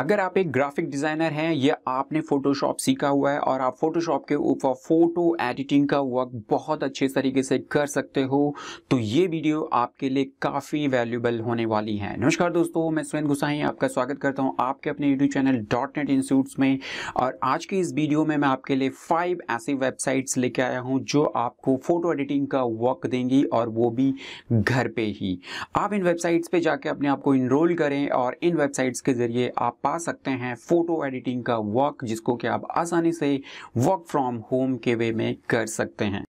अगर आप एक ग्राफिक डिज़ाइनर हैं या आपने फोटोशॉप सीखा हुआ है और आप फोटोशॉप के ऊपर फोटो एडिटिंग का वर्क बहुत अच्छे तरीके से कर सकते हो तो ये वीडियो आपके लिए काफ़ी वैल्यूबल होने वाली है नमस्कार दोस्तों मैं सुन गुसाई आपका स्वागत करता हूँ आपके अपने YouTube channel dot net institute में और आज की इस वीडियो में मैं आपके लिए फाइव ऐसी वेबसाइट्स लेके आया हूँ जो आपको फोटो एडिटिंग का वर्क देंगी और वो भी घर पर ही आप इन वेबसाइट्स पर जाके अपने आप को इनरोल करें और इन वेबसाइट्स के ज़रिए आप पा सकते हैं फ़ोटो एडिटिंग का वर्क जिसको कि आप आसानी से वर्क फ्रॉम होम के वे में कर सकते हैं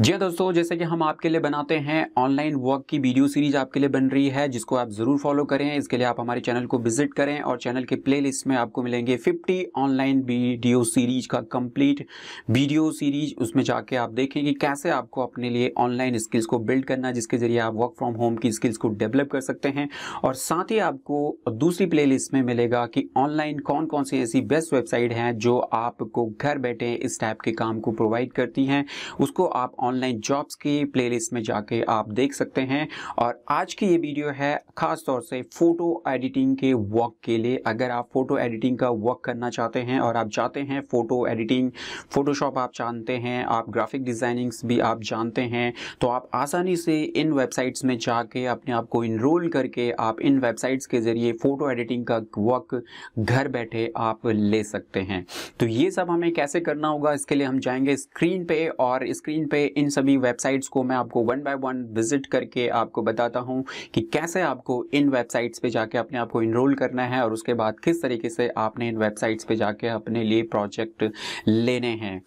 जी हाँ दोस्तों जैसे कि हम आपके लिए बनाते हैं ऑनलाइन वर्क की वीडियो सीरीज आपके लिए बन रही है जिसको आप ज़रूर फॉलो करें इसके लिए आप हमारे चैनल को विजिट करें और चैनल के प्लेलिस्ट में आपको मिलेंगे 50 ऑनलाइन वीडियो सीरीज का कंप्लीट वीडियो सीरीज उसमें जाके आप देखें कि कैसे आपको अपने लिए ऑनलाइन स्किल्स को बिल्ड करना जिसके ज़रिए आप वर्क फ्रॉम होम की स्किल्स को डेवलप कर सकते हैं और साथ ही आपको दूसरी प्ले में मिलेगा कि ऑनलाइन कौन कौन सी ऐसी बेस्ट वेबसाइट हैं जो आपको घर बैठे इस टाइप के काम को प्रोवाइड करती हैं उसको आप ऑनलाइन जॉब्स की प्लेलिस्ट में जाके आप देख सकते हैं और आज की ये वीडियो है ख़ास तौर से फ़ोटो एडिटिंग के वर्क के लिए अगर आप फ़ोटो एडिटिंग का वर्क करना चाहते हैं और आप जाते हैं फ़ोटो एडिटिंग फ़ोटोशॉप आप जानते हैं आप ग्राफिक डिज़ाइनिंग्स भी आप जानते हैं तो आप आसानी से इन वेबसाइट्स में जाके अपने आप को इनरोल करके आप इन वेबसाइट्स के ज़रिए फ़ोटो एडिटिंग का वर्क घर बैठे आप ले सकते हैं तो ये सब हमें कैसे करना होगा इसके लिए हम जाएंगे स्क्रीन पे और स्क्रीन पे इन सभी वेबसाइट्स को मैं आपको वन बाय वन विजिट करके आपको बताता हूँ कि कैसे आपको इन वेबसाइट्स पे जाके अपने आप को इनरोल करना है और उसके बाद किस तरीके से आपने इन वेबसाइट्स पे जाके अपने लिए प्रोजेक्ट लेने हैं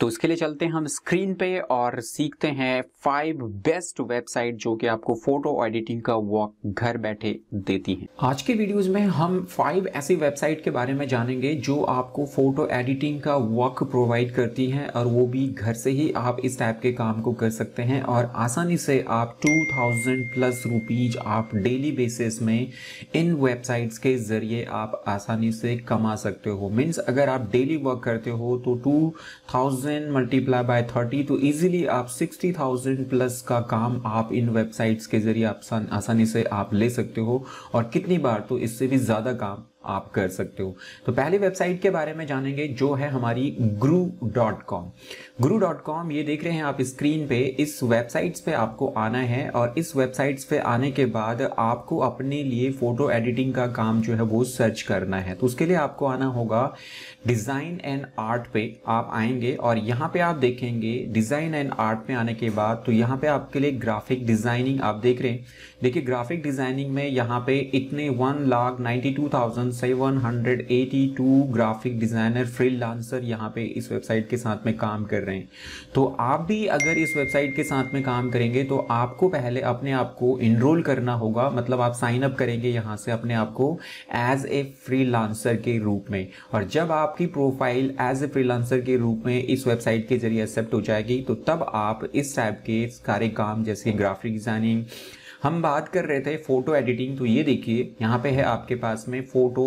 तो इसके लिए चलते हैं हम स्क्रीन पे और सीखते हैं फाइव बेस्ट वेबसाइट जो कि आपको फोटो एडिटिंग का वर्क घर बैठे देती हैं आज के वीडियोस में हम फाइव ऐसी वेबसाइट के बारे में जानेंगे जो आपको फोटो एडिटिंग का वर्क प्रोवाइड करती हैं और वो भी घर से ही आप इस टाइप के काम को कर सकते हैं और आसानी से आप टू थाउजेंड प्लस रुपीज आप डेली बेसिस में इन वेबसाइट्स के जरिए आप आसानी से कमा सकते हो मीन्स अगर आप डेली वर्क करते हो तो two thousand thousand multiply by thirty तो इजीली आप सिक्सटी थाउजेंड प्लस का काम आप इन वेबसाइट्स के जरिए आप आसानी से आप ले सकते हो और कितनी बार तो इससे भी ज़्यादा काम आप कर सकते हो तो पहली वेबसाइट के बारे में जानेंगे जो है हमारी Guru dot com Guru dot com ये देख रहे हैं आप स्क्रीन पे इस वेबसाइट्स पे आपको आना है और इस वेबसाइट्स पे आने के बाद आपको अपने लिए फ़ोटो एडिटिंग का काम जो है वो सर्च करना है तो उसके लिए आपको आना होगा डिज़ाइन एंड आर्ट पे आप आएंगे और यहाँ पे आप देखेंगे डिज़ाइन एंड आर्ट में आने के बाद तो यहाँ पे आपके लिए ग्राफिक डिज़ाइनिंग आप देख रहे हैं देखिए ग्राफिक डिज़ाइनिंग में यहाँ पे इतने one lakh ninety two thousand seven hundred eighty two graphic designer freelancer यहाँ पे इस वेबसाइट के साथ में काम कर रहे हैं तो आप भी अगर इस वेबसाइट के साथ में काम करेंगे तो आपको पहले अपने आप को इनरोल करना होगा मतलब आप साइन अप करेंगे यहाँ से अपने आप को एज ए फ्री के रूप में और जब आप आपकी प्रोफाइल एज ए फ्रीलांसर के रूप में इस वेबसाइट के जरिए एक्सेप्ट हो जाएगी तो तब आप इस टाइप के सारे काम जैसे ग्राफिक डिज़ाइनिंग हम बात कर रहे थे फ़ोटो एडिटिंग तो ये देखिए यहाँ पे है आपके पास में photo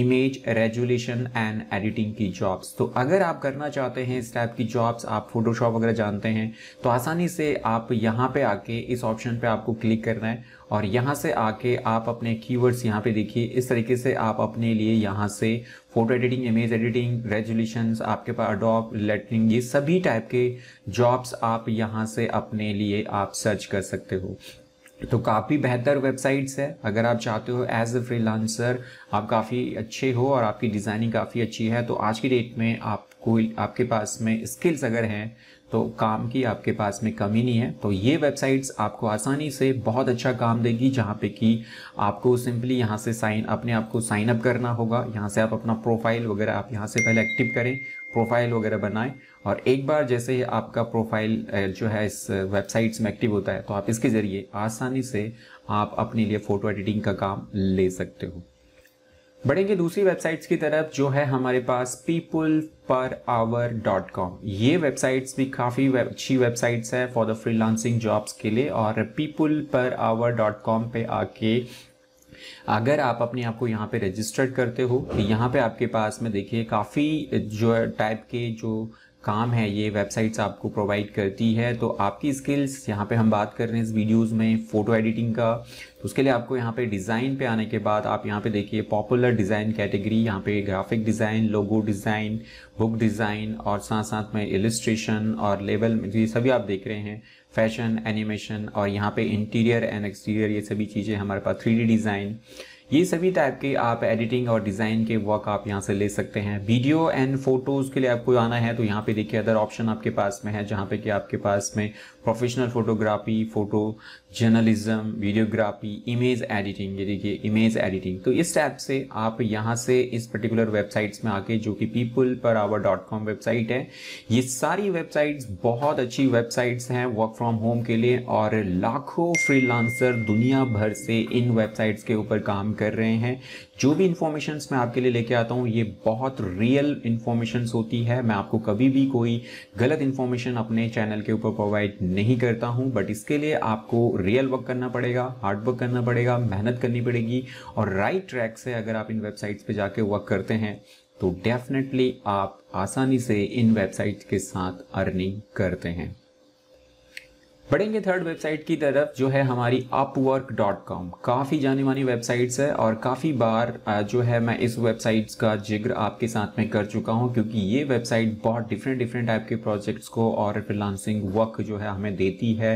image resolution and editing की जॉब्स तो अगर आप करना चाहते हैं इस टाइप की जॉब्स आप फोटोशॉप वगैरह जानते हैं तो आसानी से आप यहाँ पे आके इस ऑप्शन पे आपको क्लिक करना है और यहाँ से आके आप अपने कीवर्ड्स यहाँ पे देखिए इस तरीके से आप अपने लिए यहाँ से photo editing image editing resolution आपके पास अडॉप लेटरिंग ये सभी टाइप के जॉब्स आप यहाँ से अपने लिए आप सर्च कर सकते हो तो काफ़ी बेहतर वेबसाइट्स है अगर आप चाहते हो एज अ फ्रीलांसर आप काफ़ी अच्छे हो और आपकी डिज़ाइनिंग काफ़ी अच्छी है तो आज की डेट में आपको आपके पास में स्किल्स अगर हैं तो काम की आपके पास में कमी नहीं है तो ये वेबसाइट्स आपको आसानी से बहुत अच्छा काम देगी जहाँ पे कि आपको सिंपली यहाँ से साइन अपने आप को साइन अप करना होगा यहाँ से आप अपना प्रोफाइल वगैरह आप यहाँ से पहले एक्टिव करें प्रोफाइल वगैरह बनाएं और एक बार जैसे ही आपका प्रोफाइल जो है इस वेबसाइट्स में एक्टिव होता है तो आप इसके ज़रिए आसानी से आप अपने लिए फ़ोटो एडिटिंग का काम ले सकते हो बढ़ेंगे दूसरी वेबसाइट्स की तरफ जो है हमारे पास people per hour dot com ये वेबसाइट्स भी काफ़ी अच्छी वेबसाइट्स है फॉर द फ्रीलांसिंग जॉब्स के लिए और people per hour dot com पर आके अगर आप अपने आप को यहाँ पे रजिस्टर्ड करते हो तो यहाँ पे आपके पास में देखिए काफ़ी जो टाइप के जो काम है ये वेबसाइट्स आपको प्रोवाइड करती है तो आपकी स्किल्स यहाँ पे हम बात कर रहे हैं इस वीडियोस में फ़ोटो एडिटिंग का तो उसके लिए आपको यहाँ पे डिज़ाइन पे आने के बाद आप यहाँ पे देखिए पॉपुलर डिज़ाइन कैटेगरी यहाँ पे graphic design logo design book design और साथ साथ में इलिस्ट्रेशन और लेवल ये सभी आप देख रहे हैं फैशन एनिमेशन और यहाँ पे इंटीरियर एंड एक्सटीरियर ये सभी चीज़ें हमारे पास थ्री डिज़ाइन ये सभी टाइप के आप एडिटिंग और डिज़ाइन के वर्क आप यहाँ से ले सकते हैं वीडियो एंड फोटोज़ के लिए आपको आना है तो यहाँ पे देखिए अदर ऑप्शन आपके पास में है जहाँ पे कि आपके पास में professional photography photo journalism videography image editing ये देखिए इमेज एडिटिंग तो इस टाइप से आप यहाँ से इस पर्टिकुलर वेबसाइट्स में आके जो कि people per hour dot com website है ये सारी वेबसाइट्स बहुत अच्छी वेबसाइट्स हैं वर्क फ्रॉम होम के लिए और लाखों फ्रीलांसर दुनिया भर से इन वेबसाइट्स के ऊपर काम कर रहे हैं जो भी इंफॉर्मेशन मैं आपके लिए लेके आता हूँ ये बहुत रियल इंफॉर्मेशन होती है मैं आपको कभी भी कोई गलत इंफॉर्मेशन अपने चैनल के ऊपर प्रोवाइड नहीं करता हूँ बट इसके लिए आपको रियल वर्क करना पड़ेगा हार्ड वर्क करना पड़ेगा मेहनत करनी पड़ेगी और राइट ट्रैक से अगर आप इन वेबसाइट्स पे जाके वर्क करते हैं तो डेफिनेटली आप आसानी से इन वेबसाइट के साथ अर्निंग करते हैं बढ़ेंगे थर्ड वेबसाइट की तरफ जो है हमारी अपवर्क डॉट कॉम काफ़ी जाने मानी वेबसाइट्स है और काफ़ी बार जो है मैं इस वेबसाइट्स का जिक्र आपके साथ में कर चुका हूँ क्योंकि ये वेबसाइट बहुत डिफरेंट डिफरेंट टाइप के प्रोजेक्ट्स को और फ्रीलांसिंग वर्क जो है हमें देती है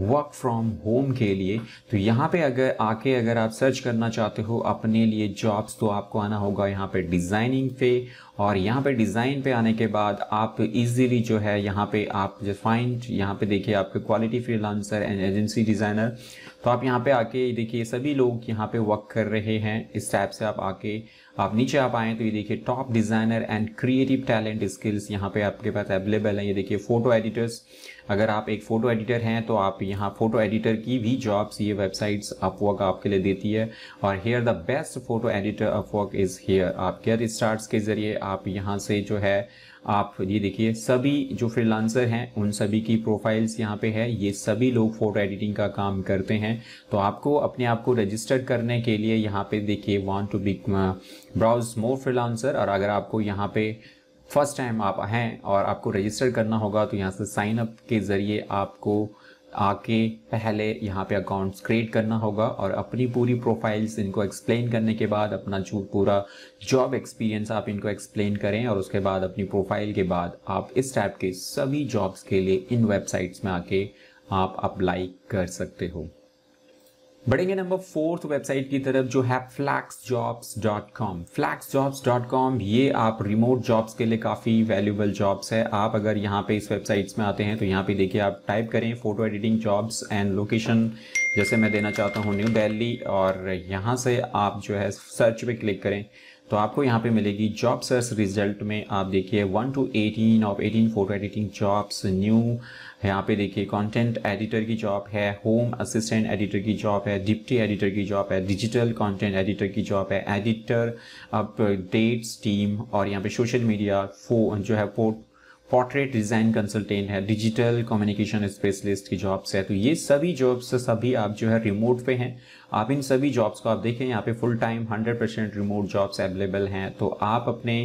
वर्क फ्रॉम होम के लिए तो यहाँ पर अगर आके अगर आप सर्च करना चाहते हो अपने लिए जॉब्स तो आपको आना होगा यहाँ पर डिज़ाइनिंग पे और यहाँ पे डिज़ाइन पे आने के बाद आप इजीली जो है यहाँ पे आप जो फाइंड यहाँ पे देखिए आपके quality freelancer and agency designer तो आप यहाँ पे आके देखिए सभी लोग यहाँ पे वर्क कर रहे हैं इस टाइप से आप आके आप नीचे आप आएँ तो ये देखिए top designer and creative talent skills यहाँ पे आपके पास अवेलेबल हैं ये देखिए फ़ोटो एडिटर्स अगर आप एक फ़ोटो एडिटर हैं तो आप यहाँ फ़ोटो एडिटर की भी जॉब्स ये वेबसाइट्स अपवर्क आपके लिए देती है और here the best photo editor Upwork is here आप गेट स्टार्ट के ज़रिए आप यहाँ से जो है आप ये देखिए सभी जो फ्रीलांसर हैं उन सभी की प्रोफाइल्स यहाँ पे है ये सभी लोग फोटो एडिटिंग का काम करते हैं तो आपको अपने आप को रजिस्टर करने के लिए यहाँ पे देखिए want to be browse more freelancer और अगर आपको यहाँ पे फर्स्ट टाइम आप हैं और आपको रजिस्टर करना होगा तो यहाँ से साइन अप के ज़रिए आपको आके पहले यहाँ पे अकाउंट्स क्रिएट करना होगा और अपनी पूरी प्रोफाइल्स इनको एक्सप्लेन करने के बाद अपना जो पूरा जॉब एक्सपीरियंस आप इनको एक्सप्लेन करें और उसके बाद अपनी प्रोफाइल के बाद आप इस टाइप के सभी जॉब्स के लिए इन वेबसाइट्स में आके आप अप्लाई कर सकते हो बढ़ेंगे नंबर फोर्थ वेबसाइट की तरफ जो है डॉट कॉम ये आप रिमोट जॉब्स के लिए काफ़ी वैल्यूबल जॉब्स है आप अगर यहाँ पे इस वेबसाइट्स में आते हैं तो यहाँ पे देखिए आप टाइप करें photo editing jobs and location जैसे मैं देना चाहता हूँ न्यू दिल्ली और यहाँ से आप जो है सर्च पे क्लिक करें तो आपको यहाँ पे मिलेगी जॉब सर्च रिजल्ट में आप देखिए one two eighteen of eighteen photo editing jobs new यहाँ पे देखिए कंटेंट एडिटर की जॉब है होम असिस्टेंट एडिटर की जॉब है डिप्टी एडिटर की जॉब है डिजिटल कंटेंट एडिटर की जॉब है एडिटर अपडेट्स टीम और यहाँ पे सोशल मीडिया फो जो है पोर्ट पोर्ट्रेट डिज़ाइन कंसल्टेंट है डिजिटल कम्युनिकेशन स्पेशलिस्ट की जॉब्स है तो ये सभी जॉब्स सभी आप जो है रिमोट पे हैं आप इन सभी जॉब्स को आप देखें यहाँ पे full time 100 percent remote jobs available हैं तो आप अपने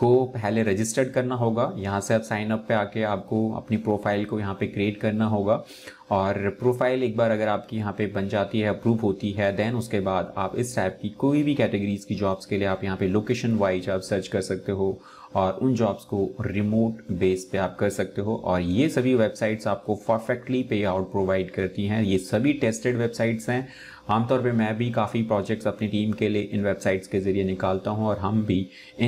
को पहले रजिस्टर्ड करना होगा यहाँ से आप साइन अप पे आके आपको अपनी प्रोफाइल को यहाँ पे क्रिएट करना होगा और प्रोफाइल एक बार अगर आपकी यहाँ पे बन जाती है अप्रूव होती है देन उसके बाद आप इस टाइप की कोई भी कैटेगरीज की जॉब्स के लिए आप यहाँ पे लोकेशन वाइज आप सर्च कर सकते हो और उन जॉब्स को रिमोट बेस पे आप कर सकते हो और ये सभी वेबसाइट्स आपको परफेक्टली पे आउट प्रोवाइड करती हैं ये सभी टेस्टेड वेबसाइट्स हैं आमतौर पे मैं भी काफ़ी प्रोजेक्ट्स अपनी टीम के लिए इन वेबसाइट्स के ज़रिए निकालता हूँ और हम भी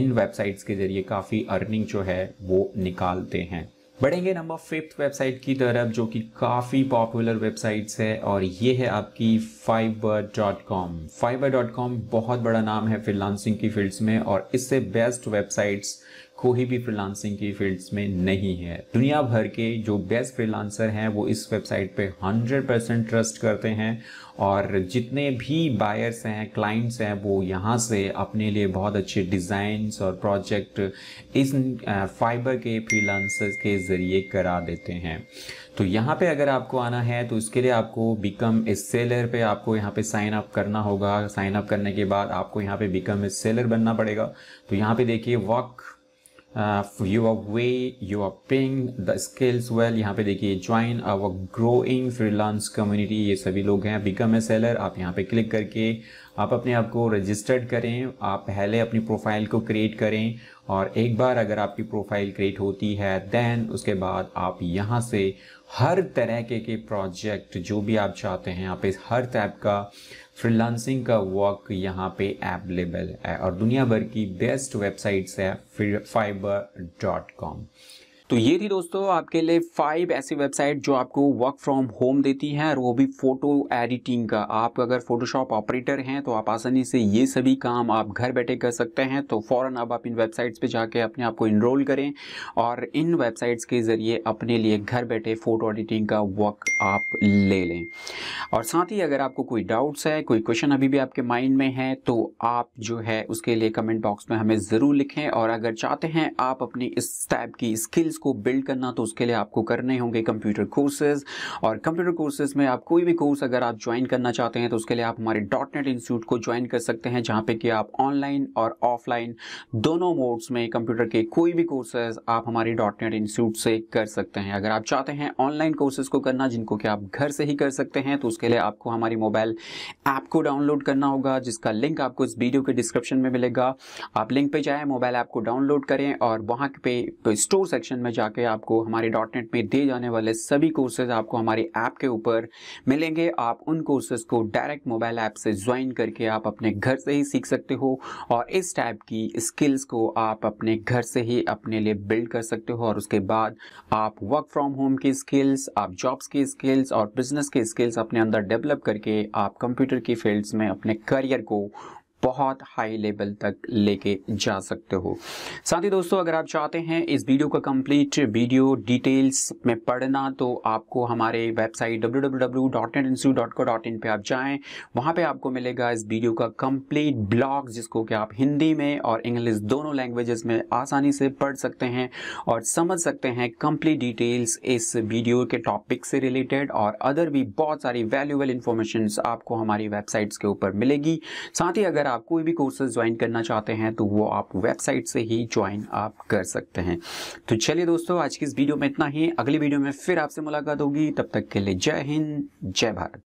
इन वेबसाइट्स के ज़रिए काफ़ी अर्निंग जो है वो निकालते हैं बढ़ेंगे नंबर फिफ्थ वेबसाइट की तरफ जो कि काफ़ी पॉपुलर वेबसाइट्स है और ये है आपकी Fiverr dot com Fiverr dot com बहुत बड़ा नाम है फ्रीलांसिंग की फील्ड्स में और इससे बेस्ट वेबसाइट्स कोई भी फ्रीलांसिंग की फील्ड्स में नहीं है दुनिया भर के जो बेस्ट फ्रीलांसर हैं वो इस वेबसाइट पे 100 परसेंट ट्रस्ट करते हैं और जितने भी बायर्स हैं क्लाइंट्स हैं वो यहाँ से अपने लिए बहुत अच्छे डिज़ाइंस और प्रोजेक्ट इस फाइबर के फ्रीलांसर्स के ज़रिए करा देते हैं तो यहाँ पे अगर आपको आना है तो इसके लिए आपको बिकम ए सेलर पे आपको यहाँ पे साइन अप करना होगा साइन अप करने के बाद आपको यहाँ पे बिकम ए सेलर बनना पड़ेगा तो यहाँ पे देखिए work you are way you are ping the skills well यहाँ पे देखिए join our growing freelance community ये सभी लोग हैं बिकम ए सेलर आप यहाँ पे क्लिक करके आप अपने आप को रजिस्टर्ड करें आप पहले अपनी प्रोफाइल को क्रिएट करें और एक बार अगर आपकी प्रोफाइल क्रिएट होती है देन उसके बाद आप यहाँ से हर तरह के के प्रोजेक्ट जो भी आप चाहते हैं आप इस हर टाइप का फ्रीलांसिंग का वर्क यहाँ पे अवेलेबल है और दुनिया भर की बेस्ट वेबसाइट्स है फाइबर डॉट कॉम तो ये थी दोस्तों आपके लिए फाइव ऐसी वेबसाइट जो आपको वर्क फ्रॉम होम देती हैं और वो भी फोटो एडिटिंग का आप अगर फोटोशॉप ऑपरेटर हैं तो आप आसानी से ये सभी काम आप घर बैठे कर सकते हैं तो फ़ौरन अब आप इन वेबसाइट्स पे जाके अपने आप को इनरोल करें और इन वेबसाइट्स के ज़रिए अपने लिए घर बैठे फ़ोटो एडिटिंग का वर्क आप ले लें और साथ ही अगर आपको कोई डाउट्स है कोई क्वेश्चन अभी भी आपके माइंड में है तो आप जो है उसके लिए कमेंट बॉक्स में हमें ज़रूर लिखें और अगर चाहते हैं आप अपनी इस टाइप की स्किल्स को बिल्ड करना तो उसके लिए आपको करने होंगे कंप्यूटर कोर्सेज और कंप्यूटर कोर्सेज में आप कोई भी कोर्स अगर आप ज्वाइन करना चाहते हैं तो उसके लिए आप हमारे डॉट नेट इंस्टीट्यूट को ज्वाइन कर सकते हैं जहाँ पे कि आप ऑनलाइन और ऑफलाइन दोनों मोड्स में कंप्यूटर के कोई भी कोर्सेज आप हमारे डॉट नेट इंस्टीट्यूट से कर सकते हैं अगर आप चाहते हैं ऑनलाइन कोर्सेज को करना जिनको कि आप घर से ही कर सकते हैं तो उसके लिए आपको हमारी मोबाइल ऐप को डाउनलोड करना होगा जिसका लिंक आपको इस वीडियो के डिस्क्रिप्शन में मिलेगा आप लिंक पे जाए मोबाइल ऐप को डाउनलोड करें और वहाँ पे स्टोर सेक्शन में में जाके आपको हमारे डॉट नेट में दिए जाने वाले सभी कोर्सेज आपको हमारे ऐप के ऊपर मिलेंगे आप उन कोर्सेज को डायरेक्ट मोबाइल ऐप से ज्वाइन करके आप अपने घर से ही सीख सकते हो और इस टाइप की स्किल्स को आप अपने घर से ही अपने लिए बिल्ड कर सकते हो और उसके बाद आप वर्क फ्रॉम होम की स्किल्स आप जॉब्स की स्किल्स और बिजनेस की स्किल्स अपने अंदर डेवलप करके आप कंप्यूटर की फील्ड्स में अपने करियर को बहुत हाई लेवल तक लेके जा सकते हो साथ ही दोस्तों अगर आप चाहते हैं इस वीडियो का कंप्लीट वीडियो डिटेल्स में पढ़ना तो आपको हमारे वेबसाइट www.netinstitute.co.in पे आप जाएं वहाँ पे आपको मिलेगा इस वीडियो का कंप्लीट ब्लॉग जिसको कि आप हिंदी में और इंग्लिश दोनों लैंग्वेजेस में आसानी से पढ़ सकते हैं और समझ सकते हैं कंप्लीट डिटेल्स इस वीडियो के टॉपिक से रिलेटेड और अदर भी बहुत सारी वैल्यूबल इंफॉर्मेशन आपको हमारी वेबसाइट्स के ऊपर मिलेगी साथ ही अगर आप कोई भी कोर्सेज ज्वाइन करना चाहते हैं तो वो आप वेबसाइट से ही ज्वाइन आप कर सकते हैं तो चलिए दोस्तों आज की इस वीडियो में इतना ही अगली वीडियो में फिर आपसे मुलाकात होगी तब तक के लिए जय हिंद जय भारत